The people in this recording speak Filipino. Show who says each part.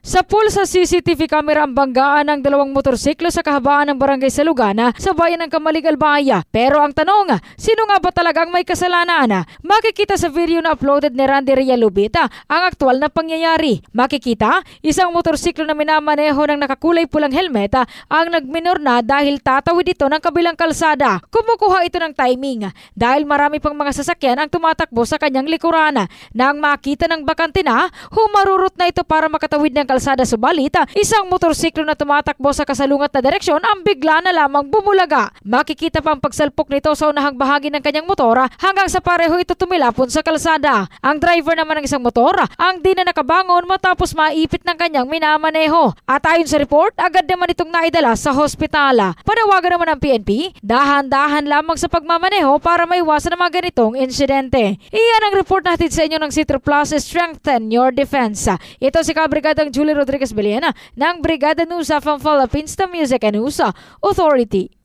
Speaker 1: Sa pool sa CCTV camera ang banggaan ng dalawang motorsiklo sa kahabaan ng barangay Salugana sa bayan ng Kamalig Albaya. Pero ang tanong, sino nga ba talagang may kasalanan? Makikita sa video na uploaded ni Randy Rialubita ang aktual na pangyayari. Makikita, isang motorsiklo na minamaneho ng nakakulay pulang helmet ang nagminor na dahil tatawid ito ng kabilang kalsada. Kumukuha ito ng timing dahil marami pang mga sasakyan ang tumatakbo sa kanyang likuran. Nang makita ng bakante na, humarurot na ito para makatawid ng kalsada subalit isang motorsiklo na tumatakbo sa kasalungat na direksyon ang bigla na lamang bumulaga. Makikita pa ang pagsalpok nito sa unahang bahagi ng kanyang motor hanggang sa pareho ito tumilapon sa kalsada. Ang driver naman ng isang motor ang di na nakabangon matapos maipit ng kanyang minamaneho. At ayon sa report, agad naman itong naidala sa hospitala. Panawagan naman ng PNP, dahan-dahan lamang sa pagmamaneho para maiwasan ang mga ganitong insidente. Iyan ang report natin sa inyo ng Citro Plus Strengthen Your Defense. Ito si Kabrigadang Julie Rodriguez Belena ng Brigada Nusa from Philippines to Music and USA Authority.